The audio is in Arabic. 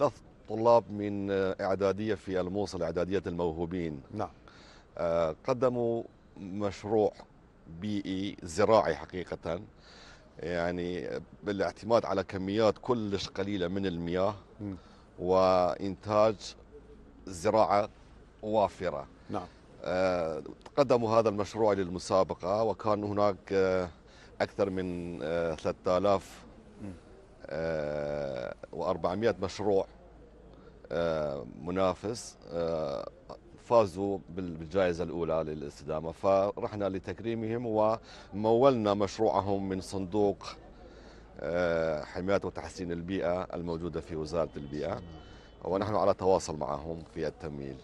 ثلاث طلاب من آه، إعدادية في الموصل إعدادية الموهوبين نعم آه، قدموا مشروع بيئي زراعي حقيقة يعني بالاعتماد على كميات كلش قليلة من المياه م. وإنتاج زراعة وافرة نعم آه، قدموا هذا المشروع للمسابقة وكان هناك أكثر من 3000 400 مشروع آه، منافس آه، فازوا بالجائزة الأولى للاستدامة فرحنا لتكريمهم ومولنا مشروعهم من صندوق آه، حماية وتحسين البيئة الموجودة في وزارة البيئة ونحن على تواصل معهم في التمويل